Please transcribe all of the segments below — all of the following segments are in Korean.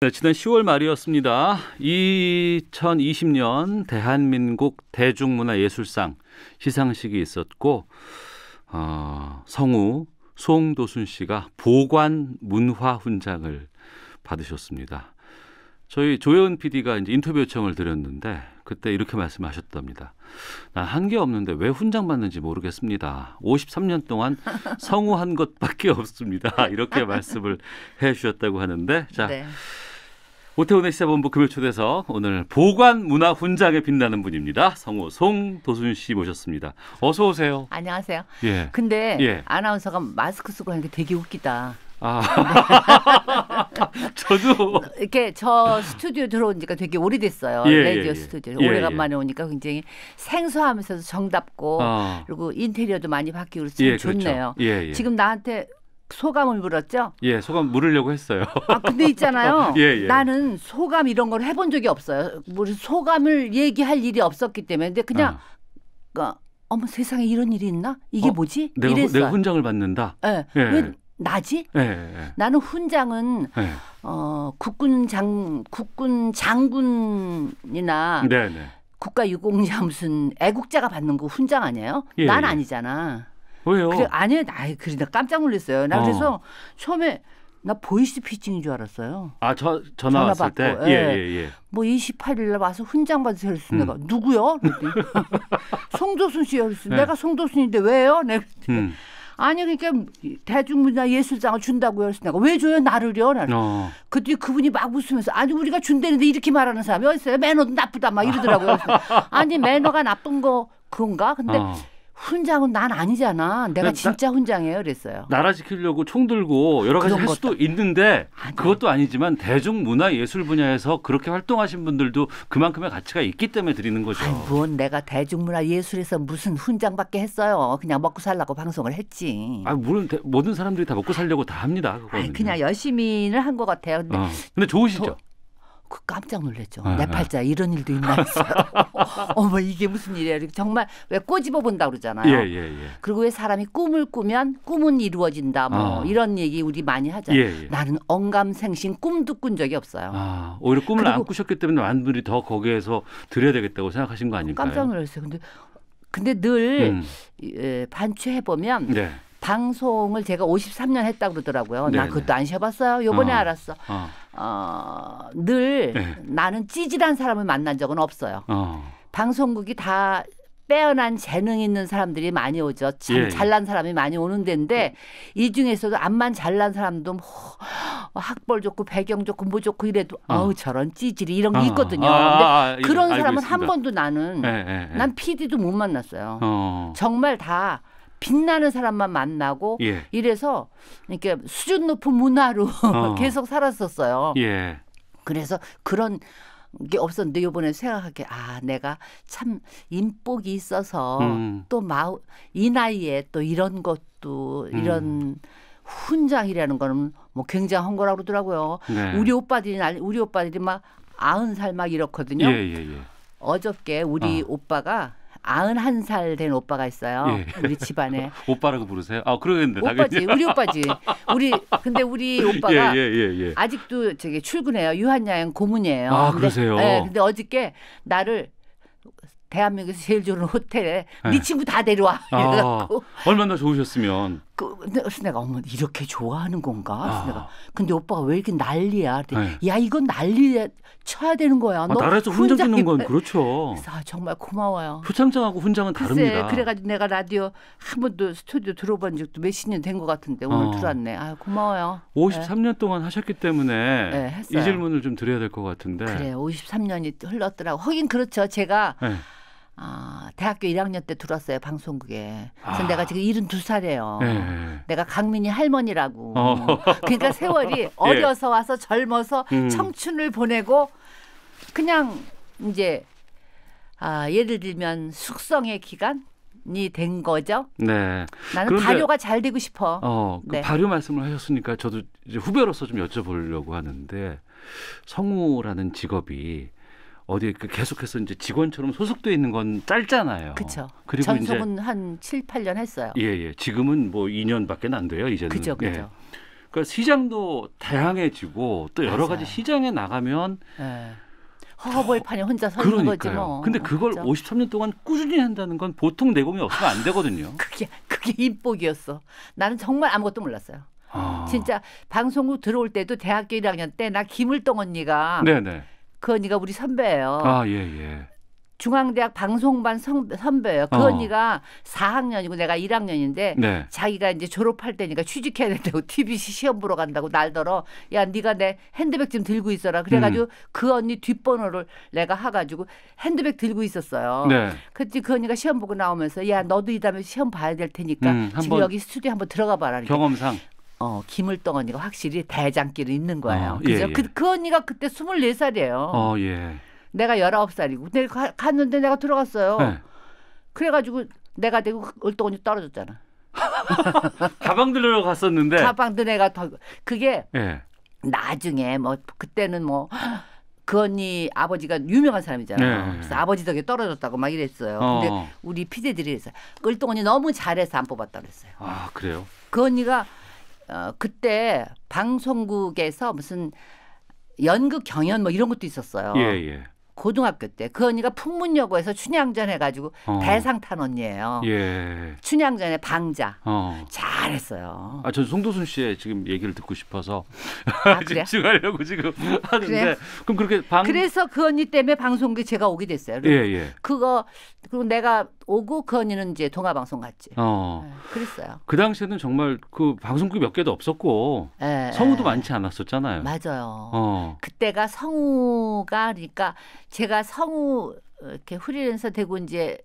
네, 지난 10월 말이었습니다. 2020년 대한민국 대중문화예술상 시상식이 있었고 어, 성우 송도순 씨가 보관 문화 훈장을 받으셨습니다. 저희 조혜은 PD가 이제 인터뷰 요청을 드렸는데 그때 이렇게 말씀하셨답니다. 난 한 게 없는데 왜 훈장 받는지 모르겠습니다. 53년 동안 성우한 것밖에 없습니다. 이렇게 말씀을 해 주셨다고 하는데 자 네. 오태훈의 시사본부 금요 초대에서 오늘 보관 문화 훈장에 빛나는 분입니다. 성우 송도순 씨 모셨습니다. 어서 오세요. 안녕하세요. 예. 근데 예. 아나운서가 마스크 쓰고 하는 게 되게 웃기다. 아. 네. 저도 이렇게 저 스튜디오 들어오니까 되게 오래됐어요. 예, 예 라디오 예, 스튜디오 예, 오래간만에 예. 오니까 굉장히 생소하면서도 정답고 어. 그리고 인테리어도 많이 바뀌고 그래서 예, 참 좋네요. 그렇죠. 지금 나한테 소감을 물었죠? 예, 소감 물으려고 했어요. 아, 근데 있잖아요. 예, 예. 나는 소감 이런 걸 해본 적이 없어요. 우리 소감을 얘기할 일이 없었기 때문에. 근데 그냥, 아. 그, 어머 세상에 이런 일이 있나? 이게 어, 뭐지? 내가, 이랬어 내가 훈장을 받는다? 예. 예. 왜 나지? 예, 예, 예. 나는 훈장은 예. 어, 국군 장, 국군 장군이나 네, 네. 국가유공자 무슨 애국자가 받는 거 훈장 아니에요? 난 아니잖아. 왜요? 그래, 아니, 아이, 그래, 나 깜짝 놀랐어요. 나 어. 그래서 처음에 나 보이스 피칭인 줄 알았어요. 아, 저, 전화, 전화 왔을 때? 예, 예, 예, 예. 뭐 28일 날 와서 훈장 받으세요. 그랬어. 음. 내가 누구요? 송도순 씨요. 그랬어. 네. 내가 송도순인데 왜요? 내가 음. 아니 그러니까 대중문화 예술상을 준다고요. 그래서 내가 왜 줘요? 나를요? 나를. 어. 그랬 그분이 막 웃으면서 아니 우리가 준대는데 이렇게 말하는 사람이 어딨어요 매너도 나쁘다 막 이러더라고요. 아니 매너가 나쁜 거 그건가? 근데 어. 훈장은 난 아니잖아. 내가 진짜 나, 훈장이에요. 그랬어요. 나라 지키려고 총 들고 여러 가지 할 수도 것도. 있는데 아니. 그것도 아니지만 대중문화 예술 분야에서 그렇게 활동하신 분들도 그만큼의 가치가 있기 때문에 드리는 거죠. 아니, 뭔 내가 대중문화 예술에서 무슨 훈장밖에 했어요. 그냥 먹고 살라고 방송을 했지. 아 물론 대, 모든 사람들이 다 먹고 살려고 다 합니다. 그거는. 그냥 열심히를 한것 같아요. 근데, 어. 근데 좋으시죠? 도, 그 깜짝 놀랐죠. 네, 내 아. 팔자 이런 일도 있나 했어요. 어머 이게 무슨 일이야. 정말 왜 꼬집어 본다 그러잖아요. 예, 예, 예. 그리고 왜 사람이 꿈을 꾸면 꿈은 이루어진다 뭐 어. 이런 얘기 우리 많이 하잖아요. 예, 예. 나는 언감생신 꿈도 꾼 적이 없어요. 아, 오히려 꿈을 안 꾸셨기 때문에 많은 분이더 거기에서 드려야 되겠다고 생각하신 거 아닐까요? 깜짝 놀랐어요. 근데 근데 늘 음. 예, 반추해 보면 네. 방송을 제가 53년 했다 그러더라고요. 네네. 나 그것도 안 쉬어봤어요. 요번에 어. 알았어. 어. 어늘 네. 나는 찌질한 사람을 만난 적은 없어요. 어. 방송국이 다 빼어난 재능 있는 사람들이 많이 오죠. 참 예. 예. 잘난 사람이 많이 오는 데인데 네. 이 중에서도 암만 잘난 사람도 뭐 학벌 좋고 배경 좋고 뭐 좋고 이래도 어. 어우 저런 찌질이 이런 게 어. 있거든요. 아, 아, 근데 아, 아 예, 그런 사람은 한 번도 나는 예, 예, 예. 난 PD도 못 만났어요. 어. 정말 다 빛나는 사람만 만나고 예. 이래서 이렇게 수준 높은 문화로 어. 계속 살았었어요. 예. 그래서 그런 게 없었는데 요번에 생각하게 아 내가 참 인복이 있어서 음. 또마 이 나이에 또 이런 것도 음. 이런 음. 훈장이라는 거는 뭐 굉장한 거라고 그러더라고요. 네. 우리 오빠들이 날 우리 오빠들이 막 아흔 살 막 이렇거든요. 예, 예, 예, 어저께 우리 어. 오빠가 91살 된 오빠가 있어요. 예. 우리 집안에. 오빠라고 부르세요? 아, 그러겠는데. 오빠지. 당연히. 우리 오빠지. 우리 근데 우리 예, 오빠가 예, 예, 예, 아직도 저기 출근해요. 유한야행 고문이에요. 아, 근데, 그러세요? 네, 근데 어저께 나를 대한민국에서 제일 좋은 호텔에 네. 네 친구 다 데려와. 아, 얼마나 좋으셨으면. 그, 그래서 내가 어머 이렇게 좋아하는 건가? 아. 그래서 아. 내가 근데 오빠가 왜 이렇게 난리야? 네. 야 이건 난리 야 쳐야 되는 거야. 아, 나라에서 훈장 주는 건 그렇죠. 그래서 아, 정말 고마워요. 표창장하고 훈장은 다릅니다. 그래가지고 내가 라디오 한 번도 스튜디오 들어본 적도 몇십 년 된 것 같은데 오늘 어. 들어왔네. 아 고마워요. 53년 네. 동안 하셨기 때문에 네, 이 질문을 좀 드려야 될 것 같은데. 그래 53년이 흘렀더라고. 하긴 그렇죠. 제가 네. 아, 대학교 1학년 때 들었어요, 방송국에. 그래서 아. 내가 지금 72살이에요. 네. 예, 예. 내가 강민이 할머니라고. 어. 그러니까 세월이 예. 어려서 와서 젊어서 음. 청춘을 보내고 그냥 이제 아, 예를 들면 숙성의 기간? 이된 거죠. 네. 나는 그런데, 발효가 잘 되고 싶어. 어, 그 네. 발효 말씀을 하셨으니까 저도 후배로서 좀 여쭤보려고 하는데 성우라는 직업이 어디 그 계속해서 이제 직원처럼 소속돼 있는 건 짧잖아요. 그렇죠. 그리고 전속은 이제, 한 7, 8년 했어요. 예, 예. 지금은 뭐 2년밖에 안 돼요, 이제는. 그죠, 예. 그죠. 예. 그러니까 시장도 다양해지고 또 여러 맞아요. 가지 시장에 나가면 네. 예. 허허벌판에 혼자 서 있는 거지 뭐. 근데 그걸 그렇죠. 53년 동안 꾸준히 한다는 건 보통 내공이 없으면 안 되거든요. 그게 그게 인복이었어. 나는 정말 아무것도 몰랐어요. 아. 진짜 방송국 들어올 때도 대학교 1학년 때 나 김을동 언니가 네네. 네. 그 언니가 우리 선배예요. 아, 예, 예. 중앙대학 방송반 선, 배예요그 어. 언니가 4학년이고 내가 1학년인데 네. 자기가 이제 졸업할 때니까 취직해야 된다고 TBC 시험 보러 간다고 날더러 야 네가 내 핸드백 좀 들고 있어라. 그래가지고 음. 그 언니 뒷번호를 내가 하가지고 핸드백 들고 있었어요. 네. 그때 그 언니가 시험 보고 나오면서 야 너도 이 다음에 시험 봐야 될 테니까 음, 지금 여기 스튜디오 한번 들어가 봐라. 그러니까 경험상. 어, 김을동 언니가 확실히 대장길을 있는 거예요. 어, 그죠? 예, 그, 예. 그 언니가 그때 24살이에요. 어, 예. 내가 19살이고. 내 가, 갔는데 내가 들어갔어요. 네. 그래가지고 내가 되고 그 을동 언니 떨어졌잖아. 가방 들러 갔었는데. 가방 든 애가 더, 그게 예. 나중에 뭐 그때는 뭐. 그 언니 아버지가 유명한 사람이잖아요. 네. 그래서 아버지 덕에 떨어졌다고 막 이랬어요. 어. 근데 우리 피디들이 그래서 끌동 언니 너무 잘해서 안 뽑았다 그랬어요. 아 그래요? 그 언니가 어, 그때 방송국에서 무슨 연극 경연 뭐 이런 것도 있었어요. 예, 예. 고등학교 때 그 언니가 풍문여고에서 춘향전 해가지고 어. 대상 탄 언니예요. 예. 춘향전의 방자. 어. 잘했어요. 아, 저 송도순 씨의 지금 얘기를 듣고 싶어서 아, 집중하려고 지금 하는데 그래요? 그럼 그렇게 방 그래서 그 언니 때문에 방송국에 제가 오게 됐어요. 예, 예. 그거 그리고 내가 오고 그 언니는 이제 동아방송 갔지. 어. 네, 그랬어요. 그 당시에는 정말 그 방송국 몇 개도 없었고 예, 성우도 예. 많지 않았었잖아요. 맞아요. 어. 그때가 성우가 그러니까 제가 성우 어, 이렇게 프리랜서 되고 이제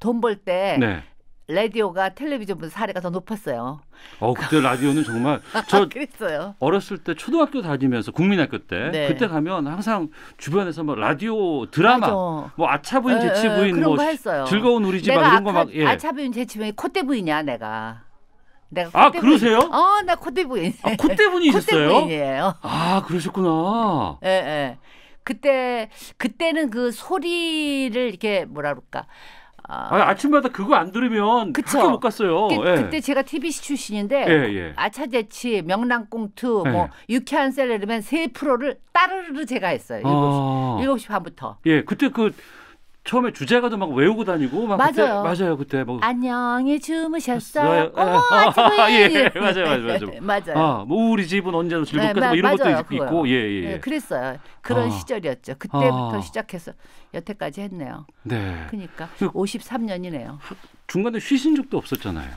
돈 벌때 네. 라디오가 텔레비전보다 사례가 더 높았어요. 어 그때 라디오는 정말 아, 저 그랬어요. 어렸을 때 초등학교 다니면서 국민학교 때 네. 그때 가면 항상 주변에서 뭐 라디오 드라마 맞아. 뭐 아차 부인 재치 부인 뭐 했어요. 즐거운 우리 집 막 이런 거막 예. 아차 부인 재치 부인 콧대 부인이야 내가. 내가 아 그러세요? 어나 콧대 부인. 아 콧대 부인이셨어요? 콧대 부인이에요. 아 그러셨구나. 예 예. 그때 그때는 그 소리를 이렇게 뭐라 그럴까? 아, 아침마다 그거 안 들으면 그쵸? 학교 못 갔어요. 그, 예. 그때 제가 TBC 출신인데 예, 예. 아차제치, 명랑꽁투, 예. 뭐 유쾌한 셀레르맨 세 프로를 따르르 제가 했어요. 일곱 시 아. 7시 반부터. 예, 그때 그 처음에 주제가도 막 외우고 다니고 막 맞아요. 그때, 맞아요. 그때 뭐 안녕히 주무셨어요. 네. 어머, 아, 예, 예, 맞아요, 맞아요, 맞아요. 네, 네, 맞아요. 아, 뭐 우리 집은 언제나 즐겁게 네, 뭐 이런 맞아요, 것도 있고, 예, 예, 예. 그랬어요. 그런 아. 시절이었죠. 그때부터 아. 시작해서 여태까지 했네요. 네. 그러니까 53년이네요. 그 중간에 쉬신 적도 없었잖아요.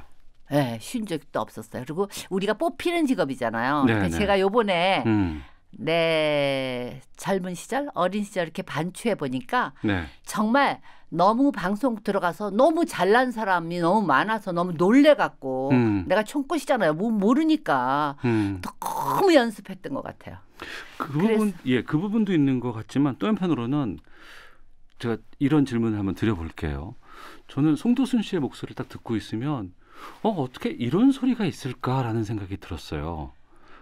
예, 네, 쉰 적도 없었어요. 그리고 우리가 뽑히는 직업이잖아요. 네, 그러니까 네. 제가 요번에 음. 네, 젊은 시절, 어린 시절 이렇게 반추해 보니까 네. 정말 너무 방송 들어가서 너무 잘난 사람이 너무 많아서 너무 놀래갖고 음. 내가 총꽃이잖아요. 뭐 모르니까 음. 너무 연습했던 것 같아요. 그 부분, 예, 그 부분도 있는 것 같지만 또 한편으로는 제가 이런 질문을 한번 드려볼게요. 저는 송도순 씨의 목소리를 딱 듣고 있으면 어, 어떻게 이런 소리가 있을까라는 생각이 들었어요.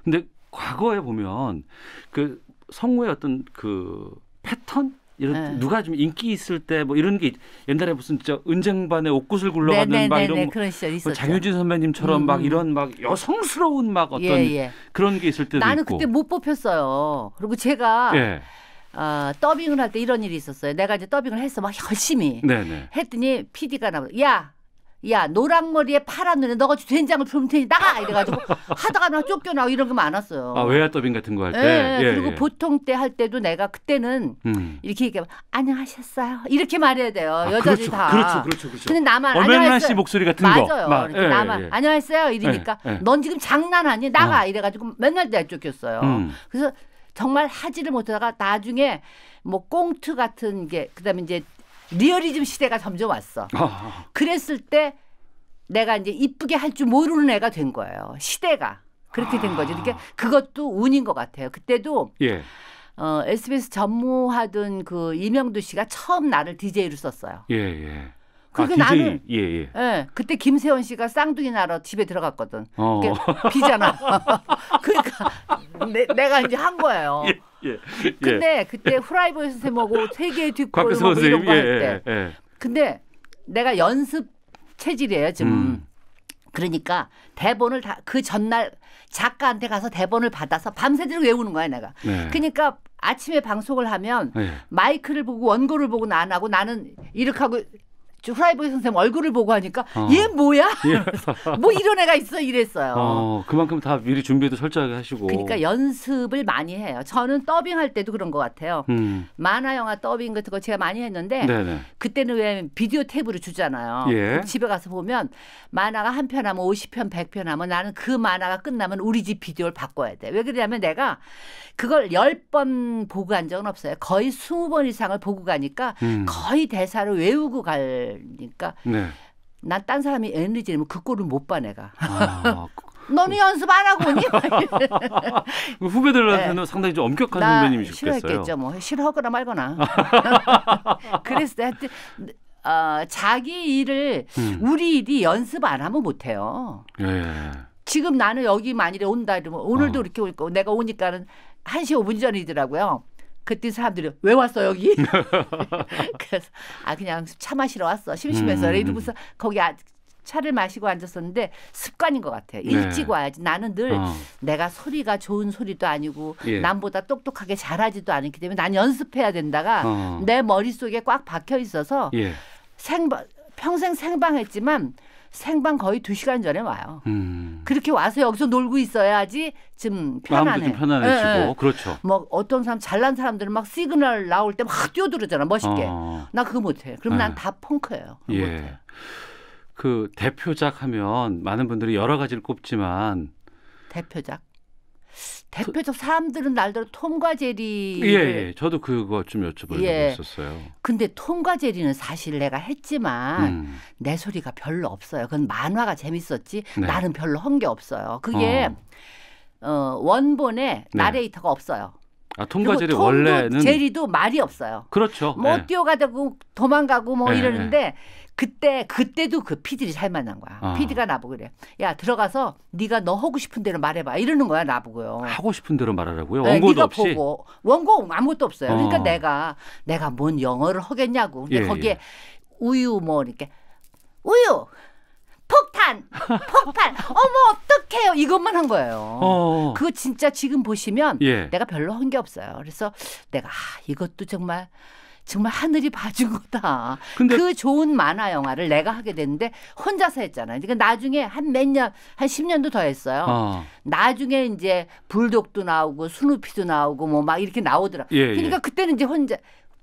근데 과거에 보면 그 성우의 어떤 그 패턴 이런 네. 누가 좀 인기 있을 때 뭐 이런 게 옛날에 무슨 진짜 은쟁반에 옷구슬 굴러가는 네, 네 막 네, 이런 네, 뭐 그런 뭐 장효진 선배님처럼 음. 막 음. 이런 막 여성스러운 막 어떤 예, 예. 그런 게 있을 때도 나는 있고. 그때 못 뽑혔어요. 그리고 제가 예. 어, 더빙을 할 때 이런 일이 있었어요. 내가 이제 더빙을 했어 막 열심히 네네. 네. 했더니 PD가 나와야 야 노랑머리에 파란 눈에 너가 된장을 풀면 테니 나가 이래가지고 하다가 나 쫓겨나고 이런 거 많았어요. 아 외화더빙 같은 거 할 때. 예, 예, 그리고 예. 보통 때 할 때도 내가 그때는 음. 이렇게 얘기하 안녕하셨어요 이렇게 말해야 돼요 아, 여자들 그렇죠, 다. 그렇죠, 그렇죠, 그렇죠. 근데 나만 안녕하세요. 씨 목소리 같은 맞아요. 거. 맞아요. 예, 나만 예. 안녕하세요 이러니까 예, 넌 지금 장난하니 나가 아. 이래가지고 맨날 내가 쫓겼어요. 음. 그래서 정말 하지를 못하다가 나중에 뭐 꽁트 같은 게 그다음에 이제 리얼리즘 시대가 점점 왔어. 아, 아. 그랬을 때 내가 이제 이쁘게 할 줄 모르는 애가 된 거예요. 시대가 그렇게 된 거죠. 그러니까 아. 그것도 운인 것 같아요. 그때도 예. 어, SBS 전무하던 그 이명도 씨가 처음 나를 DJ로 썼어요. 예, 예. 아, 그리고 아, 나는 예, 예. 예. 그때 김세원 씨가 쌍둥이 나러 집에 들어갔거든. 어. 비잖아. 그러니까 내, 내가 이제 한 거예요. 예. 예. 근데 예. 그때 예. 후라이버 선생님하고 세계 뒷골 뭐 이런 거할 예, 때. 근데 내가 연습 체질이에요 지금. 음. 그러니까 대본을 다 그 전날 작가한테 가서 대본을 받아서 밤새도록 외우는 거야 내가. 네. 그러니까 아침에 방송을 하면 네. 마이크를 보고 원고를 보고 나 안 하고 나는 이렇게 하고 후라이보이 선생님 얼굴을 보고 하니까 어. 얘 뭐야? 예. 뭐 이런 애가 있어 이랬어요. 어, 그만큼 다 미리 준비도 철저하게 하시고. 그러니까 연습을 많이 해요. 저는 더빙할 때도 그런 것 같아요. 음. 만화 영화 더빙 같은 거 제가 많이 했는데 네네. 그때는 왜 비디오 테이프를 주잖아요. 예. 집에 가서 보면 만화가 한 편 하면 50편 100편 하면 나는 그 만화가 끝나면 우리 집 비디오를 바꿔야 돼. 왜 그러냐면 내가 그걸 10번 보고 간 적은 없어요. 거의 20번 이상을 보고 가니까 음. 거의 대사를 외우고 갈 그러니까 네. 난딴 사람이 에너지면 그 꼴을 못 봐 내가. 너는 아, 그 연습 안 하고 오니? 그 후배들한테는 네. 상당히 좀 엄격한 선배님이셨겠어요. 싫어했겠죠. 뭐 싫어하거나 말거나. 그래서 하여튼 어, 자기 일을 음. 우리 일이 연습 안 하면 못해요. 예. 지금 나는 여기 만일에 온다 이러면 오늘도 어. 이렇게 오니까 내가 오니까는 1시 5분 전이더라고요. 그때 사람들이 왜 왔어 여기? 그래서 아 그냥 차 마시러 왔어 심심해서 음. 이러고서 거기 아, 차를 마시고 앉았었는데 습관인 것 같아요. 네. 일찍 네. 와야지. 나는 늘 어. 내가 소리가 좋은 소리도 아니고 예. 남보다 똑똑하게 잘하지도 않기 때문에 난 연습해야 된다가 어. 내 머릿속에 꽉 박혀 있어서 예. 생 평생 생방했지만 생방 거의 2 시간 전에 와요. 음. 그렇게 와서 여기서 놀고 있어야지 좀 편안해. 마음도 편안해지고 네, 네. 그렇죠. 뭐 어떤 사람 잘난 사람들은 막 시그널 나올 때 막 뛰어들잖아 멋있게. 어. 나 그거 못해. 그럼 네. 난다 예. 펑크예요. 예. 그 대표작 하면 많은 분들이 여러 가지를 꼽지만 대표작 대표적 사람들은 날더러 톰과 제리 예, 예, 저도 그거 좀 여쭤보려고 예. 했었어요. 근데 톰과 제리는 사실 내가 했지만 음. 내 소리가 별로 없어요. 그건 만화가 재밌었지 네. 나는 별로 한 게 없어요. 그게 어. 어 원본에 네. 나레이터가 없어요. 아, 통과 제리 원래는 제리도 말이 없어요. 그렇죠. 뭐 네. 뛰어가다고 도망가고 뭐 네. 이러는데 그때 그때도 그 피디를 살 만난 거야. 아. 피디가 나보고 그래. 야 들어가서 네가 너 하고 싶은 대로 말해봐. 이러는 거야 나보고요. 하고 싶은 대로 말하라고요. 네, 원고도 네, 없이. 보고 원고 아무것도 없어요. 그러니까 어. 그러니까 내가 내가 뭔 영어를 하겠냐고. 근데 예, 거기에 예. 우유 뭐 이렇게 우유 폭탄, 폭탄. 어머 어떡해요? 이것만 한 거예요. 어 그거 진짜 지금 보시면 예. 내가 별로 한 게 없어요. 그래서 내가 아, 이것도 정말 정말 하늘이 봐준 거다. 그 좋은 만화 영화를 내가 하게 됐는데 혼자서 했잖아요. 그러니까 나중에 한 몇 년, 한 10년도 더 했어요. 어. 나중에 이제 불독도 나오고 수누피도 나오고 뭐 막 이렇게 나오더라. 예, 예. 그러니까 예. 그때는 이제 혼자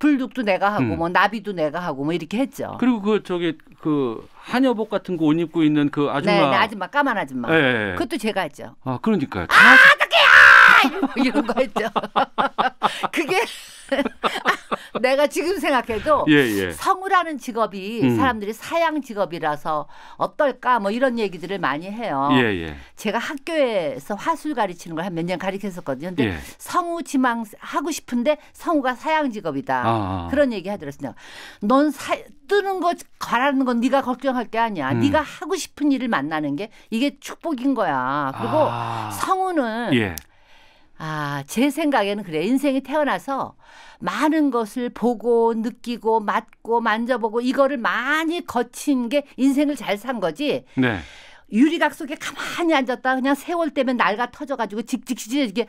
불독도 내가 하고 음. 뭐 나비도 내가 하고 뭐 이렇게 했죠. 그리고 그 저기 그 한여복 같은 거 옷 입고 있는 그 아줌마. 네, 네 아줌마 까만 아줌마. 예, 예. 예. 그것도 제가 했죠. 아 그러니까요. 아, 뭐 이런 거 했죠. 그게 내가 지금 생각해도 예, 예. 성우라는 직업이 음. 사람들이 사양 직업이라서 어떨까 뭐 이런 얘기들을 많이 해요. 예, 예. 제가 학교에서 화술 가르치는 걸 한 몇 년 가르쳤었거든요. 근데 예. 성우 지망 하고 싶은데 성우가 사양 직업이다. 아. 아. 그런 얘기 하더라고요넌 사, 뜨는 거 가라는 건 네가 걱정할 게 아니야. 음. 네가 하고 싶은 일을 만나는 게 이게 축복인 거야. 그리고 아. 성우는 예. 아, 제 생각에는 그래. 인생이 태어나서 많은 것을 보고, 느끼고, 맞고 만져보고, 이거를 많이 거친 게 인생을 잘 산 거지. 네. 유리각 속에 가만히 앉았다 그냥 세월 때문에 날가 터져가지고 직직시지 이게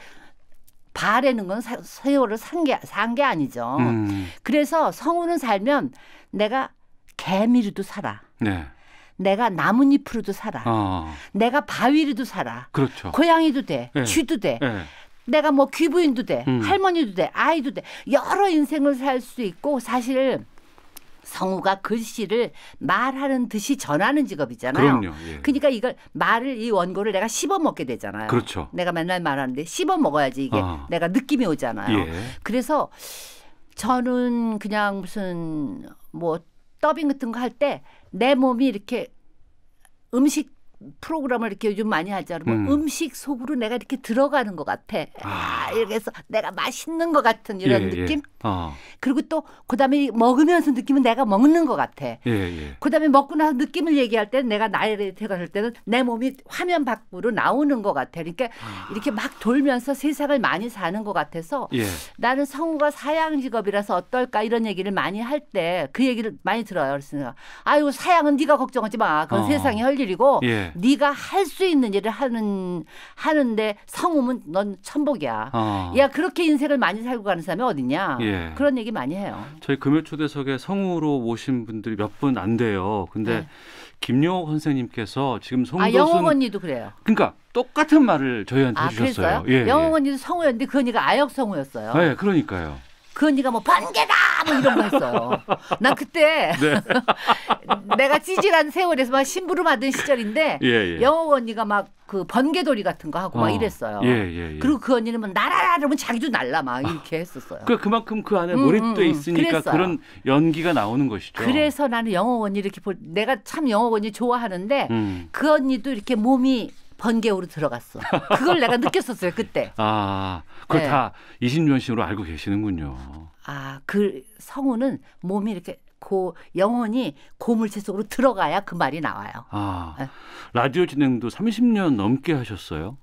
바래는 건 사, 세월을 산게 산 게 아니죠. 음. 그래서 성우는 살면 내가 개미로도 살아. 네. 내가 나뭇잎으로도 살아. 어. 내가 바위로도 살아. 그렇죠. 고양이도 돼. 네. 쥐도 돼. 네. 내가 뭐 귀부인도 돼, 음. 할머니도 돼, 아이도 돼, 여러 인생을 살 수 있고 사실 성우가 글씨를 그 말하는 듯이 전하는 직업이잖아요. 그럼요. 예. 그러니까 이걸 말을 이 원고를 내가 씹어 먹게 되잖아요. 그렇죠. 내가 맨날 말하는데 씹어 먹어야지 이게 아. 내가 느낌이 오잖아요. 예. 그래서 저는 그냥 무슨 뭐 더빙 같은 거 할 때 내 몸이 이렇게 음식 프로그램을 이렇게 요즘 많이 하잖아요. 뭐 음. 식 속으로 내가 이렇게 들어가는 것 같아. 아, 아 이렇게 해서 내가 맛있는 것 같은 이런 예, 예. 느낌. 예. 어. 그리고 또 그다음에 먹으면서 느낌은 내가 먹는 것 같아. 예, 예. 그다음에 먹고 나서 느낌을 얘기할 때는 내가 나이를 들어 때는 내 몸이 화면 밖으로 나오는 것 같아. 그러니까 아. 이렇게 막 돌면서 세상을 많이 사는 것 같아서 예. 나는 성우가 사양 직업이라서 어떨까 이런 얘기를 많이 할 때 그 얘기를 많이 들어요. 그래서 아유 사양은 네가 걱정하지 마. 그건 어. 세상이 할 일이고 예. 네가 할 수 있는 일을 하는 하는데 성우면 넌 천복이야. 어. 야 그렇게 인생을 많이 살고 가는 사람이 어딨냐. 예. 그런 얘기 많이 해요. 저희 금요 초대석에 성우로 오신 분들이 몇 분 안 돼요. 근데 네. 김용옥 선생님께서 지금 송도아 영옥 언니도 그래요. 그러니까 똑같은 말을 저희한테 아, 주셨어요 예, 영옥 예. 언니도 성우였는데 그 언니가 아역 성우였어요. 예, 그러니까요. 그 언니가 뭐 번개다 뭐 이런 거 했어요. 난 그때 네. 내가 찌질한 세월에서 막 심부름 하던 시절인데 예, 예. 영옥 언니가 막 그 번개돌이 같은 거 하고 어. 막 이랬어요. 예, 예, 예, 그리고 그 언니는 막 날아라 그러면 자기도 날라 막 아. 이렇게 했었어요. 그 그만큼 그 안에 음, 몰입돼 음, 음, 있으니까 그랬어요. 그런 연기가 나오는 것이죠. 그래서 나는 영옥 언니 이렇게 볼 내가 참 영옥 언니 좋아하는데 음. 그 언니도 이렇게 몸이 번개우로 들어갔어. 그걸 내가 느꼈었어요 그때. 아, 그걸 네. 다 이심전심으로 알고 계시는군요. 아, 그 성우는 몸이 이렇게 고 영혼이 고물체 속으로 들어가야 그 말이 나와요. 아, 네. 라디오 진행도 30년 넘게 하셨어요?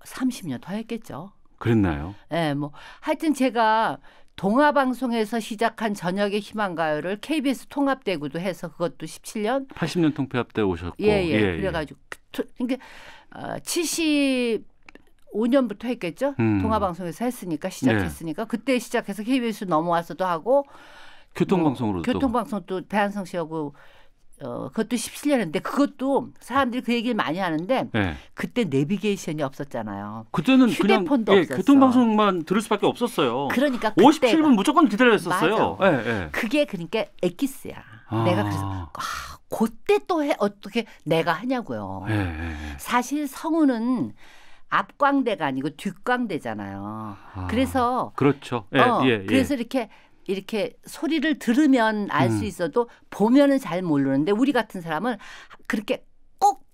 30년 더 했겠죠. 그랬나요? 네, 뭐 하여튼 제가 동아 방송에서 시작한 저녁의 희망가요를 KBS 통합대구도 해서 그것도 17년 80년 통폐합대 오셨고 예, 예. 예 그래 가지고 예. 그, 그러니까 어, 70 5년부터 했겠죠. 음. 동아방송에서 했으니까 시작했으니까 네. 그때 시작해서 KBS 넘어와서도 하고 교통방송으로 뭐, 교통방송도 배한성 씨하고 어, 그것도 17년인데 그것도 사람들이 그 얘기를 많이 하는데 네. 그때 내비게이션이 없었잖아요. 그때는 휴대폰도 그냥, 예, 없었어. 교통방송만 들을 수밖에 없었어요. 그러니까 그때 57분 무조건 기다렸었어요. 예, 예. 그게 그러니까 엑기스야. 아. 내가 그래서 아, 그때 또 해, 어떻게 내가 하냐고요. 예, 예, 예. 사실 성우는 앞광대가 아니고 뒷광대잖아요. 아, 그래서 그렇죠. 예, 어, 예, 예. 그래서 이렇게 이렇게 소리를 들으면 알수 음. 있어도 보면은 잘 모르는데 우리 같은 사람은 그렇게 꼭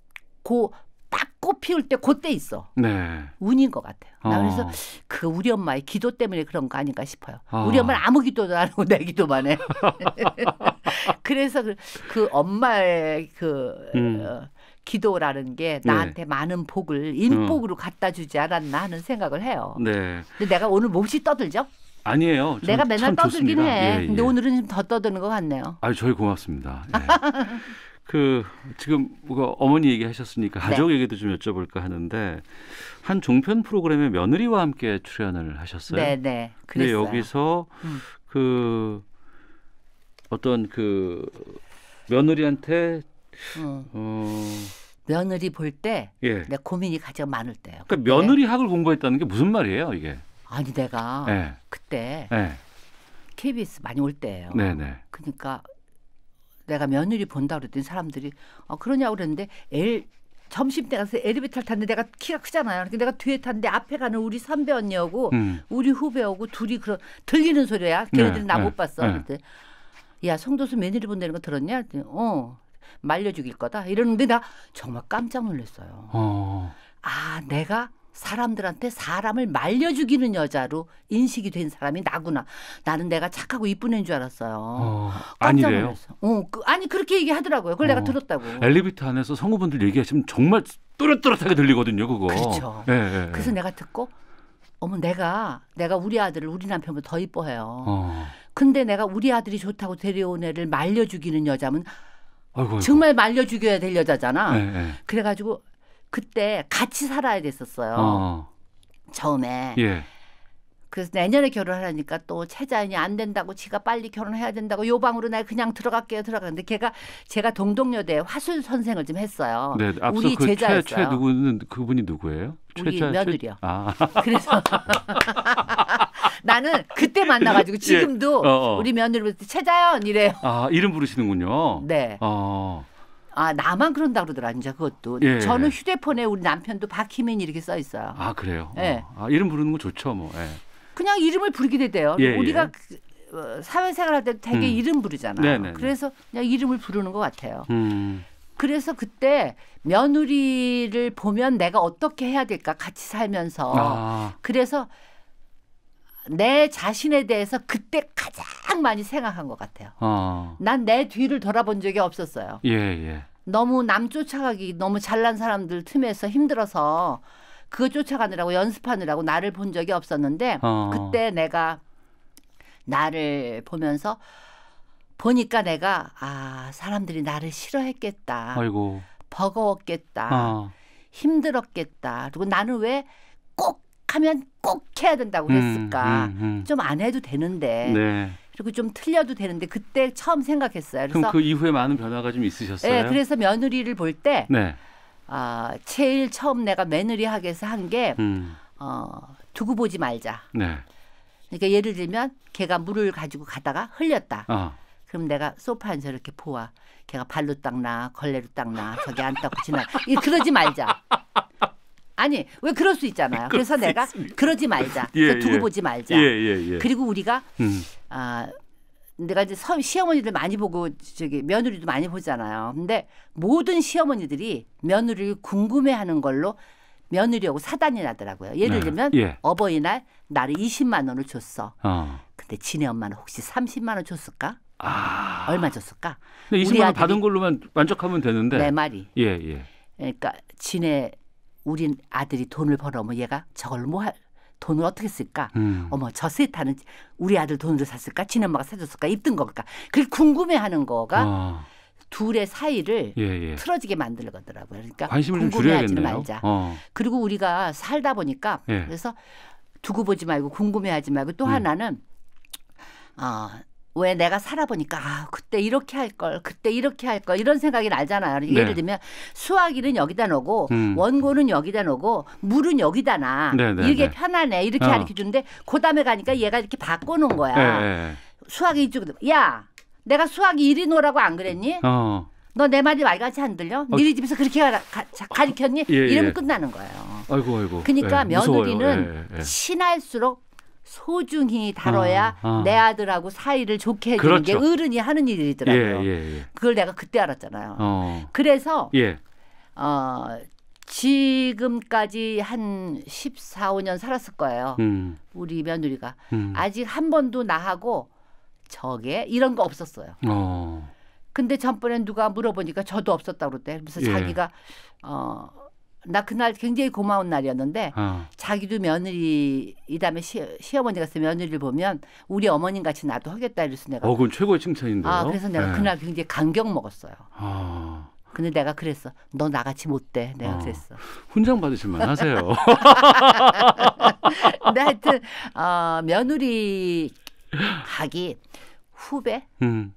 고 딱꽃 피울 때 그때 있어. 네. 운인 것 같아요. 어. 그래서 그 우리 엄마의 기도 때문에 그런 거 아닌가 싶어요. 어. 우리 엄마는 아무 기도도 안 하고 내 기도만 해. 그래서 그, 그 엄마의 그 음. 어, 기도라는 게 네. 나한테 네. 많은 복을 인복으로 어. 갖다 주지 않았나 하는 생각을 해요. 네. 근데 내가 오늘 몹시 떠들죠? 아니에요. 내가 맨날 떠들긴 해. 예, 예. 근데 오늘은 좀 더 떠드는 것 같네요. 아, 저희 고맙습니다. 예. 그 지금 어머니 얘기하셨으니까 네. 가족 네. 얘기도 좀 여쭤볼까 하는데 한 종편 프로그램에 며느리와 함께 출연을 하셨어요. 네, 네. 그데 여기서 음. 그 어떤 그 며느리한테 어. 어. 며느리 볼 때내 예. 고민이 가장 많을 때요. 그러니까 며느리 학을 공부했다는 게 무슨 말이에요, 이게? 아니 내가 네. 그때 네. 예. KBS 많이 올 때예요. 네네. 그러니까 내가 며느리 본다 그랬더니 사람들이 어, 그러냐고 그랬는데 엘 점심 때 가서 엘리베이터를 탔는데 내가 키가 크잖아요. 그러니까 내가 뒤에 탔는데 앞에 가는 우리 선배 언니하고 음. 우리 후배하고 둘이 그런 들리는 소리야. 걔네들 네, 나못 네, 봤어. 네. 야 성도수 며느리 본다는 거 들었냐? 그랬더니, 어. 말려 죽일 거다 이러는데 나 정말 깜짝 놀랐어요. 어. 아 내가 사람들한테 사람을 말려 죽이는 여자로 인식이 된 사람이 나구나. 나는 내가 착하고 이쁜 애인 줄 알았어요. 어, 아니래요. 어, 그, 아니 그렇게 얘기하더라고요. 그걸 어, 내가 들었다고. 엘리베이터 안에서 성우분들 얘기하시면 정말 또렷또렷하게 들리거든요. 그거. 그렇죠. 예, 예, 예, 그래서 내가 듣고 어머 내가 내가 우리 아들을 우리 남편보다 더 이뻐해요. 어. 근데 내가 우리 아들이 좋다고 데려온 애를 말려 죽이는 여자면 아이고, 정말 말려 죽여야 될 여자잖아. 네, 네. 그래가지고 그때 같이 살아야 됐었어요. 어. 처음에. 예. 그래서 내년에 결혼하라니까 또 채자연이 안 된다고 지가 빨리 결혼해야 된다고 요 방으로 날 그냥 들어갈게요 들어가는데 걔가 제가 동덕여대 화술 선생을 좀 했어요. 네, 앞서 우리 그 제자였어요. 최, 최 누구는 그분이 누구예요? 우리 최자, 며느리요. 최... 아. 그래서 나는 그때 만나가지고 예. 지금도 예. 어, 어. 우리 며느리부터 최자연 이래요. 아 이름 부르시는군요. 네. 어. 아 나만 그런다 그러더라 이제 그것도 예. 저는 휴대폰에 우리 남편도 박희민 이렇게 써 있어요. 아 그래요. 예. 어. 아 이름 부르는 거 좋죠 뭐. 예. 그냥 이름을 부르게 되대요. 예, 우리가 예. 그, 어, 사회생활 할때 되게 음. 이름 부르잖아요. 네네네. 네. 그래서 그냥 이름을 부르는 것 같아요. 음. 그래서 그때 며느리를 보면 내가 어떻게 해야 될까 같이 살면서 아. 그래서 내 자신에 대해서 그때 가장 많이 생각한 것 같아요. 어. 난내 뒤를 돌아본 적이 없었어요. 예, 예. 너무 남 쫓아가기 너무 잘난 사람들 틈에서 힘들어서 그거 쫓아가느라고 연습하느라고 나를 본 적이 없었는데 어. 그때 내가 나를 보면서 보니까 내가 아 사람들이 나를 싫어했겠다. 아이고. 버거웠겠다. 어. 힘들었겠다. 그리고 나는 왜꼭 하면 꼭 해야 된다고 그랬을까. 음, 음, 음. 좀안 해도 되는데. 네. 그리고 좀 틀려도 되는데 그때 처음 생각했어요. 그래서 그 이후에 많은 변화가 좀 있으셨어요? 네, 그래서 며느리를 볼때 네. 어, 제일 처음 내가 며느리 하게서 한게 음. 어, 두고 보지 말자. 네. 그러니까 예를 들면 걔가 물을 가지고 가다가 흘렸다. 어. 그럼 내가 소파 앉서 이렇게 보아. 걔가 발로 딱 나, 걸레로 딱 나, 저기 안 닦고 지나. 그러지 말자. 아니 왜 그럴 수 있잖아요. 그래서 내가 있습니까? 그러지 말자. 예, 그 두고 예. 보지 말자. 예, 예, 예, 그리고 우리가 음. 아 내가 이제 서, 시어머니들 많이 보고 저기 며느리도 많이 보잖아요. 근데 모든 시어머니들이 며느리를 궁금해하는 걸로 며느리하고 사단이 나더라고요. 예를 네. 들면 네. 어버이날 나를 20만 원을 줬어. 어. 근데 지네 엄마는 혹시 30만 원 줬을까? 아. 얼마 줬을까? 근데 20만 원 받은 걸로만 만족하면 되는데. 내 네 말이. 예, 예. 그러니까 지네 우리 아들이 돈을 벌어면 뭐 얘가 저걸 뭐 할, 돈을 어떻게 쓸까? 음. 어머 저 세타는 우리 아들 돈으로 샀을까? 친엄마가 사줬을까? 입던 걸까? 그걸 궁금해하는 거가 어. 둘의 사이를 예, 예. 틀어지게 만들거더라고요. 그러니까 관심을 궁금해하지 말자. 어. 그리고 우리가 살다 보니까 예. 그래서 두고 보지 말고 궁금해하지 말고 또 음. 하나는 어, 왜 내가 살아보니까 아 그때 이렇게 할 걸 그때 이렇게 할 걸 이런 생각이 나잖아요. 네. 예를 들면 수화기는 여기다 놓고 음. 원고는 여기다 놓고 물은 여기다 놔. 네, 네, 이게 네. 편하네 이렇게 어. 이렇게 주는데 그다음에 가니까 얘가 이렇게 바꿔놓은 거야. 예, 예, 예. 수화기 이쪽으로 야 내가 수화기 이리 놓으라고 안 그랬니? 어. 너 내 말이 말같이 안 들려? 어. 니네 집에서 그렇게 가, 가, 르켰니 예, 이러면 끝나는 거예요. 아이고 아이고. 그러니까 예, 며느리는 친할수록 소중히 다뤄야 아, 아. 내 아들하고 사이를 좋게 해주는 그렇죠. 게 어른이 하는 일이더라고요. 예, 예, 예. 그걸 내가 그때 알았잖아요. 어. 그래서 예. 어, 지금까지 한 14, 15년 살았을 거예요. 음. 우리 며느리가 음. 아직 한 번도 나하고 저게 이런 거 없었어요. 어. 근데 전번에 누가 물어보니까 저도 없었다고 그랬대. 그래서 예. 자기가 어나 그날 굉장히 고마운 날이었는데 어. 자기도 며느리 이 다음에 시, 시어머니 가은 며느리를 보면 우리 어머님 같이 나도 하겠다 이랬어 내가. 어, 그건 최고의 칭찬인데요. 아, 그래서 내가 네. 그날 굉장히 감격 먹었어요. 어. 근데 내가 그랬어. 너 나같이 못돼. 내가 어. 그랬어. 훈장 받으실만 하세요. 근데 하여튼 어, 며느리 하기 후배. 음.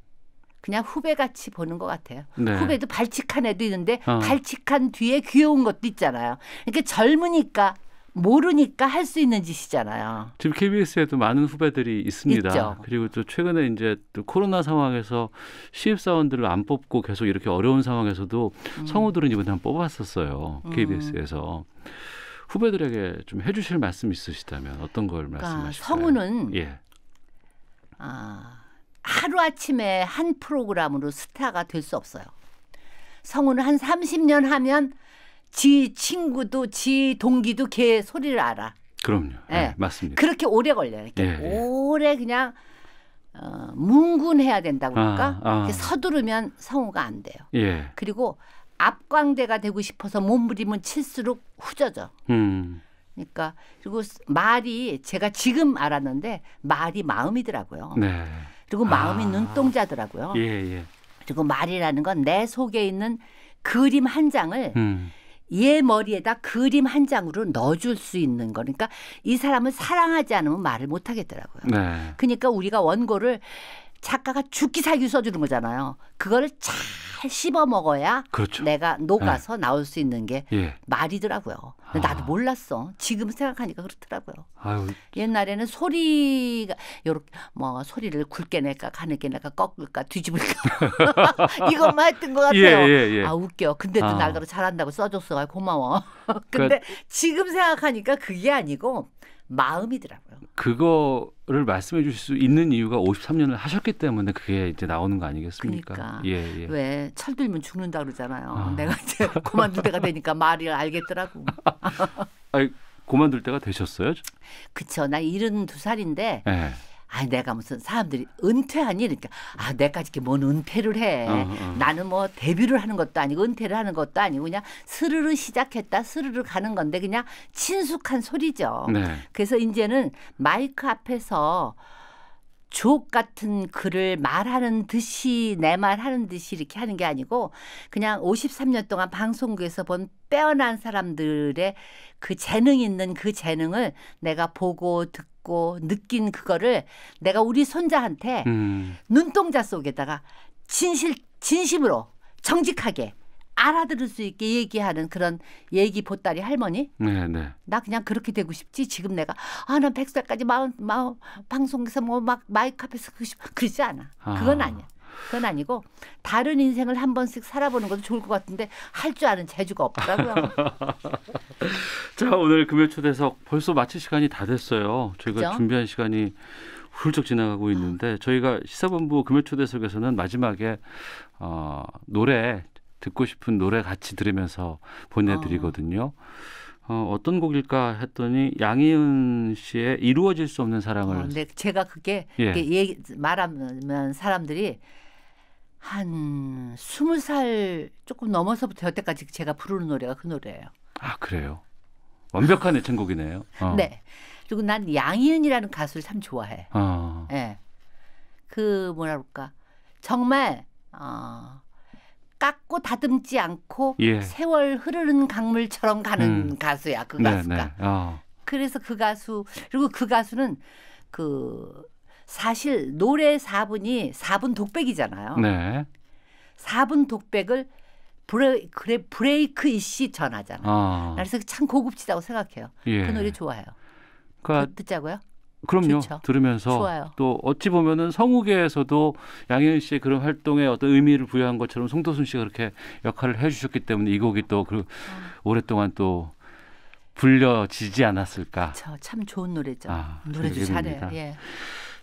그냥 후배 같이 보는 것 같아요. 네. 후배도 발칙한 애도 있는데 어. 발칙한 뒤에 귀여운 것도 있잖아요. 그러니까 젊으니까 모르니까 할 수 있는 짓이잖아요. 지금 KBS에도 많은 후배들이 있습니다. 있죠. 그리고 또 최근에 이제 또 코로나 상황에서 신입사원들을 안 뽑고 계속 이렇게 어려운 상황에서도 음. 성우들은 이번에 한 뽑았었어요. KBS에서. 음. 후배들에게 좀 해주실 말씀 있으시다면 어떤 걸 그러니까 말씀하실까요? 성우는 예. 아, 하루아침에 한 프로그램으로 스타가 될 수 없어요. 성우는 한 30년 하면 지 친구도 지 동기도 걔 소리를 알아. 그럼요. 아, 예. 네, 맞습니다. 그렇게 오래 걸려요. 이렇게 예, 예. 오래 그냥 어, 뭉군해야 된다 그러까 아, 아. 서두르면 성우가 안 돼요. 예. 그리고 앞광대가 되고 싶어서 몸부림은 칠수록 후져져. 음. 그러니까 그리고 말이 제가 지금 알았는데 말이 마음이더라고요. 네. 그리고 아. 마음이 아. 눈동자더라고요. 예, 예. 그리고 말이라는 건 내 속에 있는 그림 한 장을 음. 얘 머리에다 그림 한 장으로 넣어줄 수 있는 거니까 그러니까 이 사람을 사랑하지 않으면 말을 못 하겠더라고요. 네. 그러니까 우리가 원고를 작가가 죽기 살기 써주는 거잖아요. 그거를 잘 씹어 먹어야 그렇죠. 내가 녹아서 네. 나올 수 있는 게 예. 말이더라고요. 근데 나도 아. 몰랐어. 지금 생각하니까 그렇더라고요. 아유. 옛날에는 소리가 요렇게 뭐 소리를 굵게 낼까 가늘게 낼까 꺾을까 뒤집을까 이것만 했던 것 같아요. 예, 예, 예, 아 웃겨. 근데도 아. 날가로 잘한다고 써줬어. 고마워. 근데 그... 지금 생각하니까 그게 아니고 마음이더라고요. 그거를 말씀해 주실 수 있는 이유가 53년을 하셨기 때문에 그게 이제 나오는 거 아니겠습니까? 그러니까 예, 예. 왜 철들면 죽는다 그러잖아요. 아. 내가 이제 그만둘 때가 되니까 말을 알겠더라고. 아니, 그만둘 때가 되셨어요? 그쵸. 나 72살인데 네. 예. 아 내가 무슨 사람들이 은퇴하니 그러니까 아내가 이렇게 뭔 은퇴를 해 어, 어. 나는 뭐 데뷔를 하는 것도 아니고 은퇴를 하는 것도 아니고 그냥 스르르 시작했다 스르르 가는 건데 그냥 친숙한 소리죠 네. 그래서 이제는 마이크 앞에서 주 같은 글을 말하는 듯이 내 말하는 듯이 이렇게 하는 게 아니고 그냥 53년 동안 방송국에서 본 빼어난 사람들의 그 재능 있는 그 재능을 내가 보고 듣고 받고 느낀 그거를 내가 우리 손자한테 음. 눈동자 속에다가 진실 진심으로 정직하게 알아들을 수 있게 얘기하는 그런 얘기 보따리 할머니. 네, 네. 나 그냥 그렇게 되고 싶지. 지금 내가 아, 난 100살까지 마음마음 방송에서 뭐 막 마이크 앞에서 그러지 않아. 아. 그건 아니야. 그건 아니고 다른 인생을 한 번씩 살아보는 것도 좋을 것 같은데 할 줄 아는 재주가 없다라고요자 오늘 금요 초대석 벌써 마칠 시간이 다 됐어요. 저희가 그죠? 준비한 시간이 훌쩍 지나가고 있는데 아. 저희가 시사본부 금요 초대석에서는 마지막에 어, 노래 듣고 싶은 노래 같이 들으면서 보내드리거든요. 어. 어, 어떤 곡일까 했더니 양희은 씨의 이루어질 수 없는 사랑을. 어, 근데 제가 그게 예. 말하면 사람들이 한 스무 살 조금 넘어서부터 여태까지 제가 부르는 노래가 그 노래예요. 아 그래요. 완벽한 애창곡이네요. 어. 네. 그리고 난 양희은이라는 가수를 참 좋아해. 어. 네. 그 뭐라 그럴까 정말 어, 깎고 다듬지 않고 예. 세월 흐르는 강물처럼 가는 음. 가수야 그 네, 가수가. 네, 네. 어. 그래서 그 가수 그리고 그 가수는 그 사실 노래 4분이 4분 독백이잖아요. 네. 4분 독백을 브레, 그래, 브레이크 이씨 전하잖아요. 아. 그래서 참 고급지다고 생각해요. 그 예. 그 노래 좋아요. 그러니까 듣자고요. 그럼요. 좋죠. 들으면서 좋아요. 또 어찌 보면은 성우계에서도 양현 씨의 그런 활동에 어떤 의미를 부여한 것처럼 송도순 씨가 그렇게 역할을 해주셨기 때문에 이 곡이 또그 음. 오랫동안 또 불려지지 않았을까. 그쵸. 참 좋은 노래죠. 아, 노래도 잘해요. 예.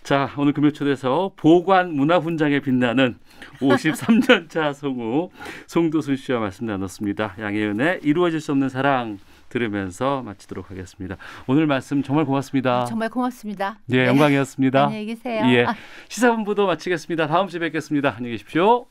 자, 오늘 금요 초대서 에 보관 문화 훈장에 빛나는 53년차 송우 송도순 씨와 말씀 나눴습니다. 양혜은의 이루어질 수 없는 사랑 들으면서 마치도록 하겠습니다. 오늘 말씀 정말 고맙습니다. 아, 정말 고맙습니다. 예, 네. 영광이었습니다. 안녕히 계세요. 예, 시사본부도 마치겠습니다. 다음 주에 뵙겠습니다. 안녕히 계십시오.